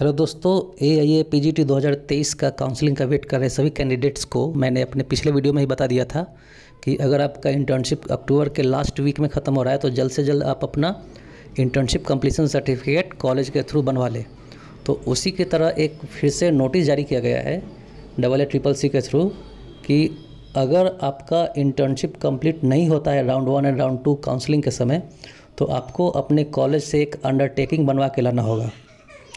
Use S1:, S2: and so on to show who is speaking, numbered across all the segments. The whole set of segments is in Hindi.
S1: हेलो दोस्तों ए आई ए पी जी टी दो हज़ार तेईस का काउंसलिंग का वेट कर रहे सभी कैंडिडेट्स को मैंने अपने पिछले वीडियो में ही बता दिया था कि अगर आपका इंटर्नशिप अक्टूबर के लास्ट वीक में ख़त्म हो रहा है तो जल्द से जल्द आप अपना इंटर्नशिप कम्प्लीसन सर्टिफिकेट कॉलेज के थ्रू बनवा लें तो उसी की तरह एक फिर से नोटिस जारी किया गया है डबल ए ट्रिपल सी के थ्रू कि अगर आपका इंटर्नशिप कंप्लीट नहीं होता है round one and round two counselling के समय तो आपको अपने कॉलेज से एक अंडरटेकिंग बनवा के लाना होगा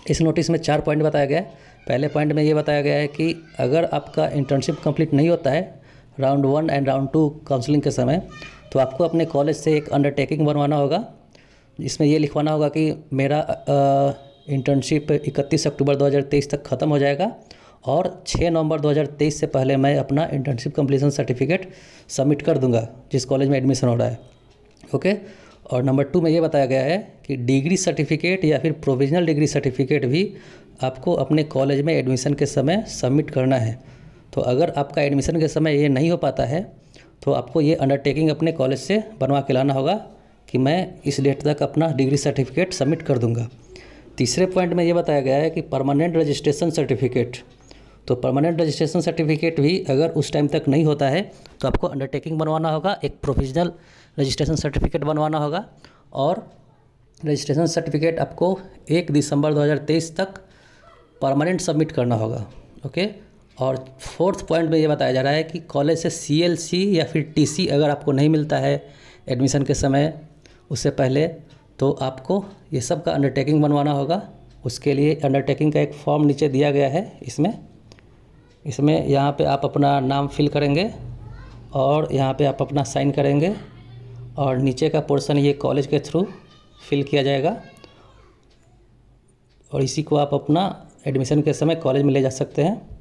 S1: इस नोटिस में चार पॉइंट बताया गया है पहले पॉइंट में ये बताया गया है कि अगर आपका इंटर्नशिप कंप्लीट नहीं होता है round one and round two counselling के समय तो आपको अपने कॉलेज से एक अंडरटेकिंग बनवाना होगा इसमें ये लिखवाना होगा कि मेरा इंटर्नशिप 31 अक्टूबर 2023 तक ख़त्म हो जाएगा और 6 नवंबर 2023 से पहले मैं अपना इंटर्नशिप कम्प्लीसन सर्टिफिकेट सबमिट कर दूंगा जिस कॉलेज में एडमिशन हो रहा है ओके और नंबर टू में ये बताया गया है कि डिग्री सर्टिफिकेट या फिर प्रोविजनल डिग्री सर्टिफिकेट भी आपको अपने कॉलेज में एडमिशन के समय सबमिट करना है तो अगर आपका एडमिशन के समय ये नहीं हो पाता है तो आपको ये अंडरटेकिंग अपने कॉलेज से बनवा के लाना होगा कि मैं इस डेट तक अपना डिग्री सर्टिफिकेट सबमिट कर दूँगा तीसरे पॉइंट में ये बताया गया है कि परमानेंट रजिस्ट्रेशन सर्टिफिकेट तो परमानेंट रजिस्ट्रेशन सर्टिफिकेट भी अगर उस टाइम तक नहीं होता है तो आपको अंडरटेकिंग बनवाना होगा एक प्रोविजनल रजिस्ट्रेशन सर्टिफिकेट बनवाना होगा और रजिस्ट्रेशन सर्टिफिकेट आपको एक दिसंबर 2023 तक परमानेंट सबमिट करना होगा ओके और फोर्थ पॉइंट में ये बताया जा रहा है कि कॉलेज से सी या फिर टी अगर आपको नहीं मिलता है एडमिशन के समय उससे पहले तो आपको ये सब का अंडरटेकिंग बनवाना होगा उसके लिए अंडरटेकिंग का एक फॉर्म नीचे दिया गया है इसमें इसमें यहाँ पे आप अपना नाम फिल करेंगे और यहाँ पे आप अपना साइन करेंगे और नीचे का पोर्शन ये कॉलेज के थ्रू फिल किया जाएगा और इसी को आप अपना एडमिशन के समय कॉलेज में ले जा सकते हैं